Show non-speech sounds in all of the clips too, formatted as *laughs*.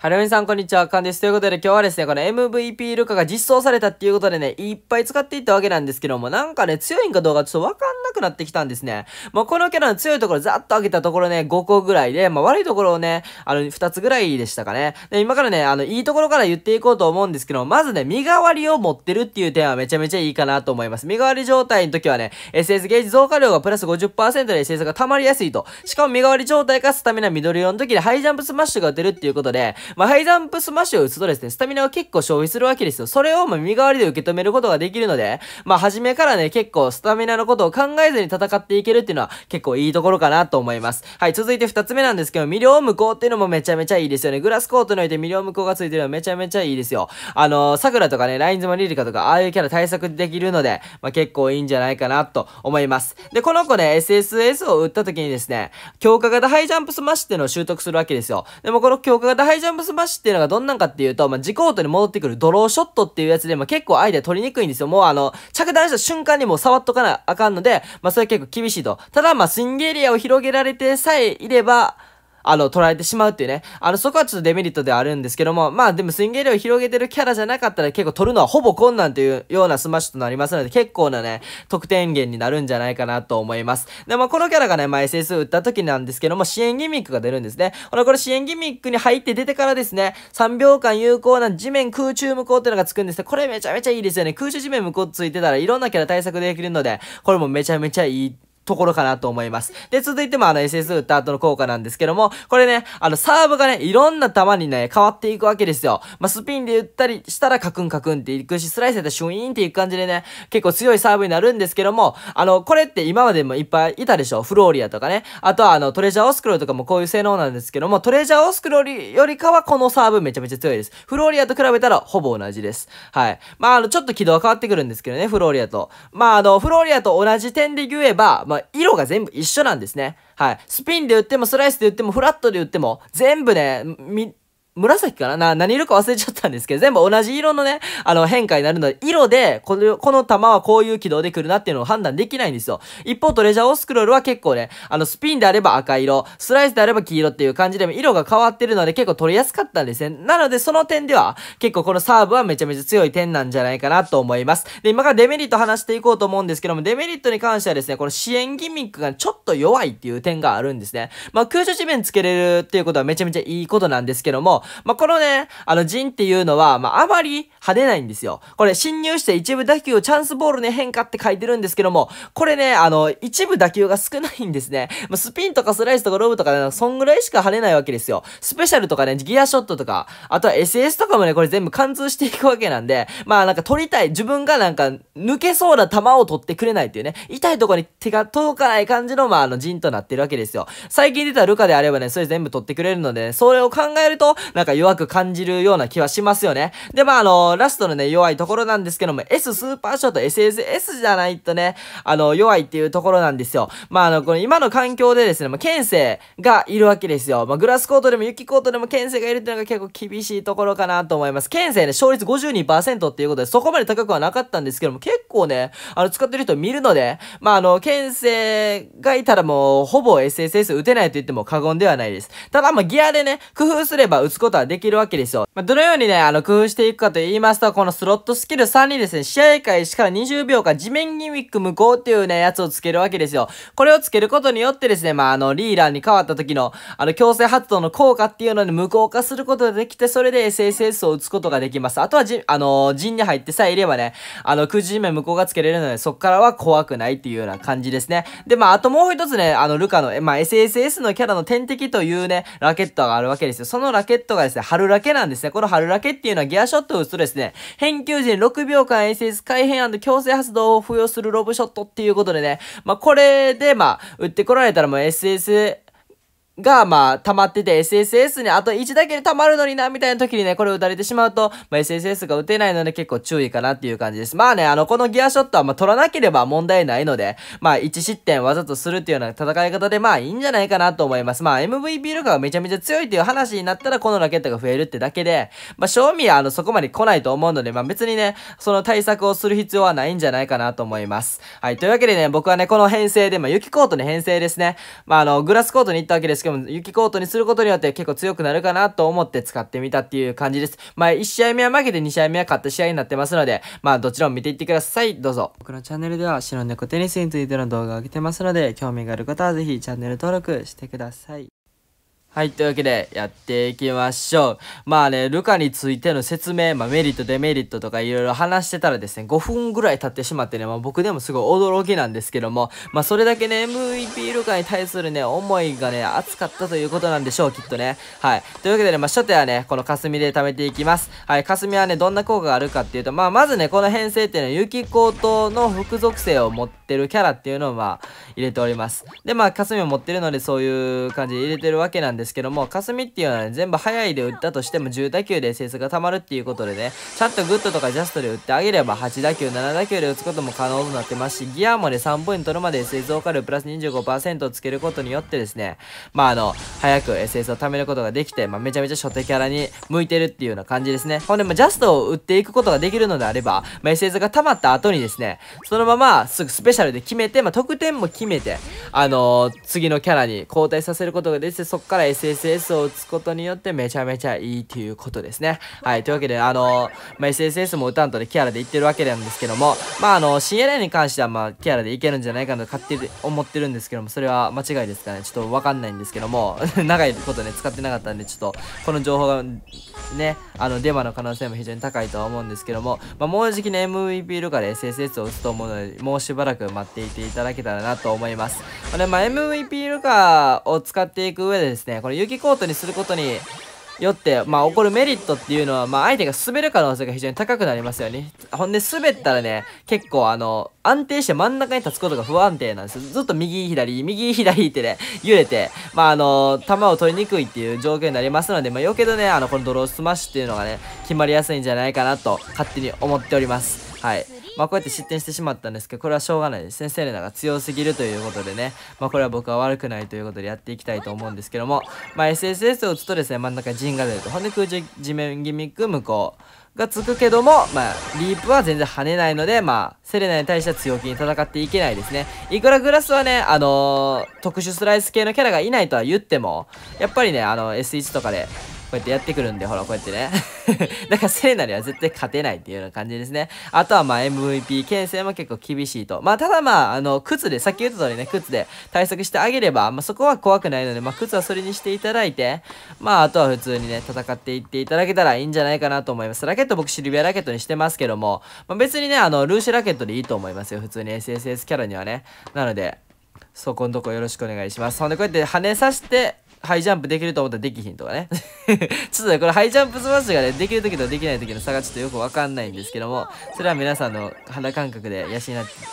はるみさん、こんにちは。かんです。ということで、今日はですね、この MVP ルカが実装されたっていうことでね、いっぱい使っていったわけなんですけども、なんかね、強いんかどうかちょっとわかんなくなってきたんですね。まあ、このキャラの強いところ、ざっと上げたところね、5個ぐらいで、まあ、悪いところをね、あの、2つぐらいでしたかね。で、今からね、あの、いいところから言っていこうと思うんですけども、まずね、身代わりを持ってるっていう点はめちゃめちゃいいかなと思います。身代わり状態の時はね、SS ゲージ増加量がプラス50%で SS が溜まりやすいと。しかも身代わり状態かスタミナ緑色の時でハイジャンプスマッシュが打てるっていうことで、まあ、ハイジャンプスマッシュを打つとですね、スタミナを結構消費するわけですよ。それをまあ、身代わりで受け止めることができるので、まあ、初めからね、結構スタミナのことを考えずに戦っていけるっていうのは結構いいところかなと思います。はい、続いて2つ目なんですけど、魅了無効っていうのもめちゃめちゃいいですよね。グラスコートにおいて魅了無効がついてるのはめちゃめちゃいいですよ。あのー、桜とかね、ラインズマリリカとか、ああいうキャラ対策できるので、まあ、結構いいんじゃないかなと思います。で、この子ね、SSS を打った時にですね、強化型ハイジャンプスマッシュっていうのを習得するわけですよ。でもこの強化型ハイジャンプブスマッシュっていうのがどんなんかっていうと、まあ、自己ートに戻ってくるドローショットっていうやつで、も結構アイデア取りにくいんですよ。もうあの、着弾した瞬間にもう触っとかなあかんので、まあ、それ結構厳しいと。ただ、まスイングエリアを広げられてさえいれば、あの、取られてしまうっていうね。あの、そこはちょっとデメリットではあるんですけども、まあでもスイング量リを広げてるキャラじゃなかったら結構取るのはほぼ困難というようなスマッシュとなりますので、結構なね、得点源になるんじゃないかなと思います。で、まあこのキャラがね、まあ SS 打った時なんですけども、支援ギミックが出るんですね。ほら、これ支援ギミックに入って出てからですね、3秒間有効な地面空中無効っていうのがつくんですね。これめちゃめちゃいいですよね。空中地面向こうついてたらいろんなキャラ対策できるので、これもめちゃめちゃいいところかなと思います。で、続いてもあの SS 打った後の効果なんですけども、これね、あのサーブがね、いろんな球にね、変わっていくわけですよ。まあ、スピンで打ったりしたらカクンカクンっていくし、スライスやったらシュイーンっていく感じでね、結構強いサーブになるんですけども、あの、これって今までもいっぱいいたでしょフローリアとかね。あとはあの、トレジャーオスクローとかもこういう性能なんですけども、トレジャーオスクローよりかはこのサーブめちゃめちゃ強いです。フローリアと比べたらほぼ同じです。はい。まあ、あの、ちょっと軌道は変わってくるんですけどね、フローリアと。まあ、あの、フローリアと同じ点で言えば、まあ色が全部一緒なんですね。はい。スピンで打っても、スライスで打っても、フラットで打っても、全部ね、み、紫かなな、何色か忘れちゃったんですけど、全部同じ色のね、あの、変化になるので、色で、この、この弾はこういう軌道で来るなっていうのを判断できないんですよ。一方、トレジャーオスクロールは結構ね、あの、スピンであれば赤色、スライスであれば黄色っていう感じで、色が変わってるので結構取りやすかったんですね。なので、その点では、結構このサーブはめちゃめちゃ強い点なんじゃないかなと思います。で、今からデメリット話していこうと思うんですけども、デメリットに関してはですね、この支援ギミックがちょっと弱いっていう点があるんですね。まあ、空中地面つけれるっていうことはめちゃめちゃいいことなんですけども、まあ、このね、あの、陣っていうのは、まあ、あまり派手ないんですよ。これ、侵入して一部打球をチャンスボールに変化って書いてるんですけども、これね、あの、一部打球が少ないんですね。まあ、スピンとかスライスとかロブとかね、そんぐらいしか跳ねないわけですよ。スペシャルとかね、ギアショットとか、あとは SS とかもね、これ全部貫通していくわけなんで、まあ、なんか取りたい、自分がなんか、抜けそうな球を取ってくれないっていうね、痛いとこに手が届かない感じの、まあ、あの、陣となってるわけですよ。最近出たルカであればね、それ全部取ってくれるので、ね、それを考えると、なんか弱く感じるような気はしますよね。で、まあ、あの、ラストのね、弱いところなんですけども、S スーパーショット SSS じゃないとね、あの、弱いっていうところなんですよ。まあ、あの、この今の環境でですね、まあ、県政がいるわけですよ。まあ、グラスコートでも雪コートでも県政がいるっていうのが結構厳しいところかなと思います。県政ね、勝率52%っていうことで、そこまで高くはなかったんですけども、結構ね、あの、使ってる人見るので、まあ、あの、県政がいたらもう、ほぼ SSS 打てないと言っても過言ではないです。ただ、まあ、ギアでね、工夫すれば打つすことはできるわけですよ。まあ、どのようにね、あの、工夫していくかと言いますと、このスロットスキル3にですね、試合開始から20秒間地面ギミック無効っていうね、やつをつけるわけですよ。これをつけることによってですね、まあ、あの、リーダーに変わった時の、あの、強制発動の効果っていうのに無効化することができて、それで SSS を打つことができます。あとはじ、あの、陣に入ってさえいればね、あの、9時地面無効がつけれるので、そっからは怖くないっていうような感じですね。で、まあ、あともう一つね、あの、ルカの、まあ、SSS のキャラの天敵というね、ラケットがあるわけですよ。そのラケットトがですね、春ラケなんですね。この春ラケっていうのはギアショットを打つとですね、返球時に6秒間 SS 改変強制発動を付与するロブショットっていうことでね、まあ、これで、まあ、打ってこられたらもう SS、が、まあ、溜まってて SSS にあと1だけで溜まるのにな、みたいな時にね、これ打たれてしまうと、まあ、SSS が打てないので結構注意かなっていう感じです。まあね、あの、このギアショットは、まあ、取らなければ問題ないので、まあ、1失点わざとするっていうような戦い方で、まあ、いいんじゃないかなと思います。まあ、MVP とかがめちゃめちゃ強いっていう話になったら、このラケットが増えるってだけで、まあ、賞味は、あの、そこまで来ないと思うので、まあ、別にね、その対策をする必要はないんじゃないかなと思います。はい、というわけでね、僕はね、この編成で、まあ、雪コートの編成ですね。まあ、あの、グラスコートに行ったわけですけど、けも、雪コートにすることによって結構強くなるかなと思って使ってみたっていう感じです。まあ、1試合目は負けて2試合目は勝った試合になってますので、まあ、どちらも見ていってください。どうぞ。僕のチャンネルでは、白猫テニスについての動画を上げてますので、興味がある方はぜひチャンネル登録してください。はい。というわけで、やっていきましょう。まあね、ルカについての説明、まあ、メリット、デメリットとかいろいろ話してたらですね、5分ぐらい経ってしまってね、まあ、僕でもすごい驚きなんですけども、まあ、それだけね、MVP ルカに対するね、思いがね、熱かったということなんでしょう、きっとね。はい。というわけでね、まあ、初手はね、この霞で貯めていきます。はい。霞はね、どんな効果があるかっていうと、まあ、まずね、この編成っていうのは、雪高等の副属性を持ってるキャラっていうのを、まあ、入れております。で、まあ、霞を持ってるので、そういう感じで入れてるわけなんでですけども、霞っていうのは、ね、全部早いで打ったとしても10打球で成績が溜まるっていうことでね、ちゃんとグッドとかジャストで打ってあげれば8打球、7打球で打つことも可能となってますし、ギアもね、3ポイント取るまで SS を加るプラス25%をつけることによってですね、まああの、早く SS を貯めることができて、まあめちゃめちゃ初手キャラに向いてるっていうような感じですね。ほんで、まあ、ジャストを打っていくことができるのであれば、まあ SS が溜まった後にですね、そのまますぐスペシャルで決めて、まあ得点も決めて、あのー、次のキャラに交代させることができて、そこから SSS を打つことによってめちゃめちゃいいということですね。はい、というわけで、あのまあ、SSS も打たんとでキャラでいってるわけなんですけども、まあ、あの、新エラに関しては、まあ、キャラでいけるんじゃないかなと勝手に思ってるんですけども、それは間違いですかね。ちょっとわかんないんですけども、*laughs* 長いことね、使ってなかったんで、ちょっと、この情報が、ね、あの、デマの可能性も非常に高いとは思うんですけども、まあ、もうじきね、MVP ルカで SSS を打つと思うので、もうしばらく待っていていただけたらなと思います。まあ、ね、まあ、MVP ルカを使っていく上でですね、これ雪コートにすることによって、まあ、起こるメリットっていうのは、まあ、相手が滑る可能性が非常に高くなりますよね。ほんで、滑ったらね、結構、あの、安定して真ん中に立つことが不安定なんですずっと右、左、右、左ってね、揺れて、まあ、あの、球を取りにくいっていう状況になりますので、まあ、よけとね、あの、このドロースマッシュっていうのがね、決まりやすいんじゃないかなと、勝手に思っております。はい。まあ、こうやって失点してしまったんですけど、これはしょうがないですね。セレナが強すぎるということでね、まあ、これは僕は悪くないということでやっていきたいと思うんですけども、まあ、SSS を打つとですね、真ん中陣が出ると。ほんで空中地面ギミック向こう。がつくけども、まあ、リープは全然跳ねないので、まあ、セレナに対しては強気に戦っていけないですね。いくらグラスはね、あのー、特殊スライス系のキャラがいないとは言っても、やっぱりね、あの、S1 とかで、こうやってやってくるんで、ほら、こうやってね。*laughs* だから聖なりは絶対勝てないっていうような感じですね。あとはまあ MVP、牽制も結構厳しいと。まあただまあ、あの、靴で、さっき言った通りね、靴で対策してあげれば、まあそこは怖くないので、まあ靴はそれにしていただいて、まああとは普通にね、戦っていっていただけたらいいんじゃないかなと思います。ラケット僕シルビアラケットにしてますけども、まあ、別にね、あの、ルーシュラケットでいいと思いますよ。普通に SSS キャラにはね。なので、そこんとこよろしくお願いします。ほんで、こうやって跳ねさして、ハイジャンプできると思ったらできひんとかね。*laughs* ちょっとね、これハイジャンプスマッシュがね、できる時とできない時の差がちょっとよくわかんないんですけども、それは皆さんの肌感覚で養っ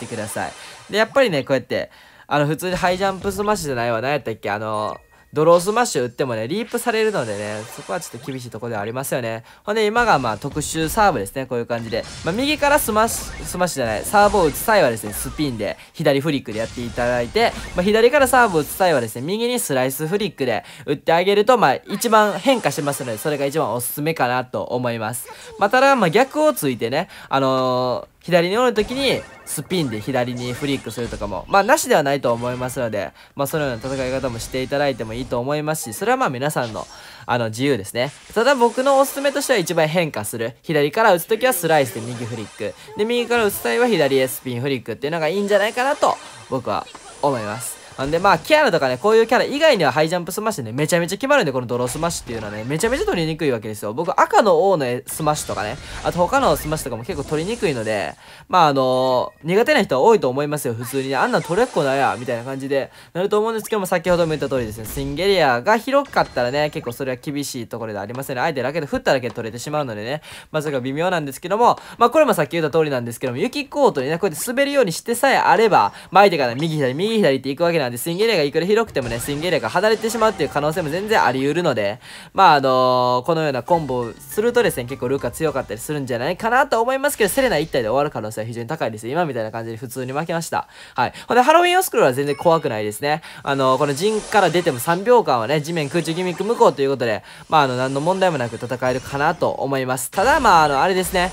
てください。で、やっぱりね、こうやって、あの、普通にハイジャンプスマッシュじゃないわ、何やったっけあのードロースマッシュ打ってもね、リープされるのでね、そこはちょっと厳しいとこではありますよね。ほんで、今がまあ特殊サーブですね、こういう感じで。まあ、右からスマッシュ、スマッシュじゃない、サーブを打つ際はですね、スピンで、左フリックでやっていただいて、まあ、左からサーブを打つ際はですね、右にスライスフリックで打ってあげると、まあ、一番変化しますので、それが一番おすすめかなと思います。まあ、ただ、まあ、逆をついてね、あのー左に折るときに、スピンで左にフリックするとかも、まあ、なしではないと思いますので、まあ、そのような戦い方もしていただいてもいいと思いますし、それはまあ皆さんの、あの、自由ですね。ただ僕のおすすめとしては一番変化する。左から打つときはスライスで右フリック。で、右から打つ際は左へスピンフリックっていうのがいいんじゃないかなと、僕は思います。なんでまあ、キャラとかね、こういうキャラ以外にはハイジャンプスマッシュね、めちゃめちゃ決まるんで、このドロースマッシュっていうのはね、めちゃめちゃ取りにくいわけですよ。僕、赤の王のスマッシュとかね、あと他のスマッシュとかも結構取りにくいので、まああのー、苦手な人は多いと思いますよ、普通にね。あんなん取れっこないや、みたいな感じで、なると思うんですけども、先ほども言った通りですね、シンゲリアが広かったらね、結構それは厳しいところでありますよね。あえてラケット振っただけで取れてしまうのでね、まあそれが微妙なんですけども、まあこれもさっき言った通りなんですけども、雪コートにね、こうやって滑るようにしてさえあれば、まあ相手が右左、右左っていくわけなんなんで、スイングエリアがいくら広くてもね、スイングエリアが離れてしまうっていう可能性も全然あり得るので、まああのー、このようなコンボをするとですね、結構ルーカ強かったりするんじゃないかなと思いますけど、セレナ1体で終わる可能性は非常に高いです今みたいな感じで普通に負けました。はい。ほんで、ハロウィンオスクローは全然怖くないですね。あのー、この陣から出ても3秒間はね、地面空中ギミック無効ということで、まああの、何の問題もなく戦えるかなと思います。ただ、まああの、あれですね、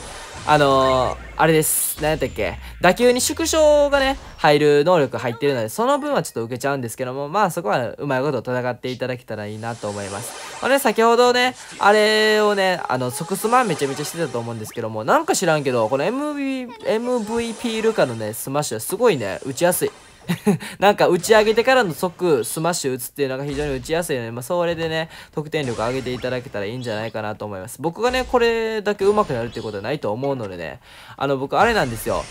あのー、あれです。何やったっけ打球に縮小がね、入る能力入ってるので、その分はちょっと受けちゃうんですけども、まあそこはうまいこと戦っていただけたらいいなと思います。まあね、先ほどね、あれをね、あの、即スマンめちゃめちゃしてたと思うんですけども、なんか知らんけど、この MV MVP ルカのね、スマッシュはすごいね、打ちやすい。*laughs* なんか打ち上げてからの即スマッシュ打つっていうのが非常に打ちやすいので、まあ、それでね、得点力上げていただけたらいいんじゃないかなと思います。僕がね、これだけ上手くなるっていうことはないと思うのでね、あの、僕あれなんですよ。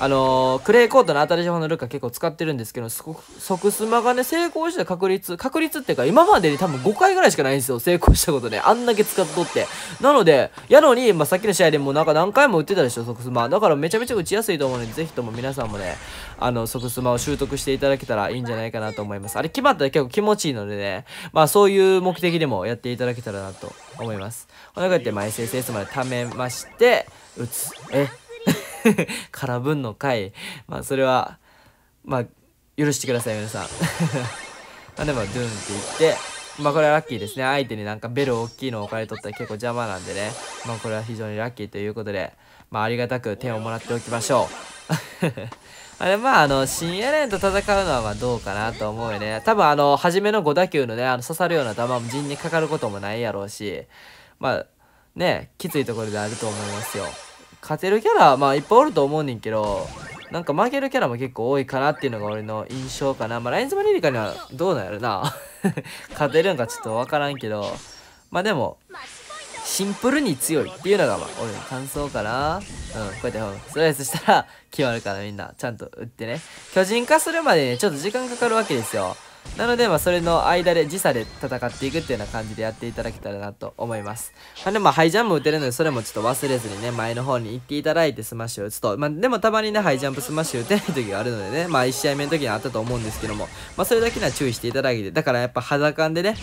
あのー、クレーコートの当たり情のルカ結構使ってるんですけど、即スマがね、成功した確率、確率っていうか今までに多分5回ぐらいしかないんですよ、成功したことね。あんだけ使っとって。なので、やのに、まあ、さっきの試合でもなんか何回も打ってたでしょ、即スマ。だからめちゃめちゃ打ちやすいと思うので、ぜひとも皆さんもね、あの、即スマを習習得していただけたらいいんじゃないかなと思います。あれ決まったら結構気持ちいいのでね、まあそういう目的でもやっていただけたらなと思います。こんな感じで、まあ、SSS まで貯めまして、打つ。え *laughs* 空分の回。まあそれは、まあ許してください皆さん。*laughs* まあでも、ドゥンって言って、まあこれはラッキーですね。相手になんかベル大きいのを置かれとったら結構邪魔なんでね。まあこれは非常にラッキーということで、まあありがたく点をもらっておきましょう。*laughs* あれまあ、あの、新エレンと戦うのはまあどうかなと思うよね。多分あの、初めの5打球のね、あの刺さるような球も陣にかかることもないやろうし、まあ、ね、きついところであると思いますよ。勝てるキャラ、まあいっぱいおると思うねんけど、なんか負けるキャラも結構多いかなっていうのが俺の印象かな。まあ、ラインズマリリカにはどうなんやろな。*laughs* 勝てるんかちょっとわからんけど、まあでも、シンプルに強いっていうのが、まあ、俺の感想かな。うん、こうやって、ストレスしたら、決まるからみんな、ちゃんと打ってね。巨人化するまでね、ちょっと時間かかるわけですよ。なので、まあ、それの間で、時差で戦っていくっていうような感じでやっていただけたらなと思います。まあ、でも、ハイジャンプ打てるので、それもちょっと忘れずにね、前の方に行っていただいて、スマッシュ打つと。まあ、でも、たまにね、ハイジャンプスマッシュ打てない時があるのでね、まあ、1試合目の時にあったと思うんですけども、まあ、それだけには注意していただいて、だからやっぱ、裸でね、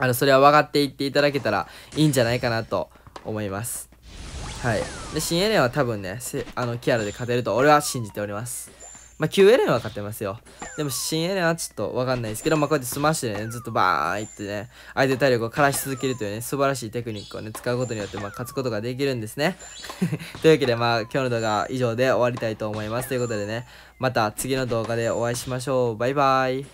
あの、それは分かっていっていただけたらいいんじゃないかなと思います。はい。で、新エレンは多分ね、あの、キアラで勝てると俺は信じております。まあ、旧エレンは勝ってますよ。でも、新エレンはちょっとわかんないですけど、まあ、こうやってスマッシュでね、ずっとバーンってね、相手体力を枯らし続けるというね、素晴らしいテクニックをね、使うことによって、まあ、勝つことができるんですね。*laughs* というわけで、まあ、今日の動画は以上で終わりたいと思います。ということでね、また次の動画でお会いしましょう。バイバイ。